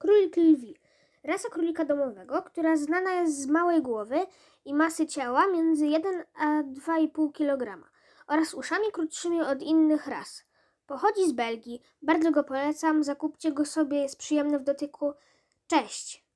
Królik lwi. Rasa królika domowego, która znana jest z małej głowy i masy ciała między 1 a 2,5 kg oraz uszami krótszymi od innych ras. Pochodzi z Belgii, bardzo go polecam, zakupcie go sobie, jest przyjemny w dotyku. Cześć!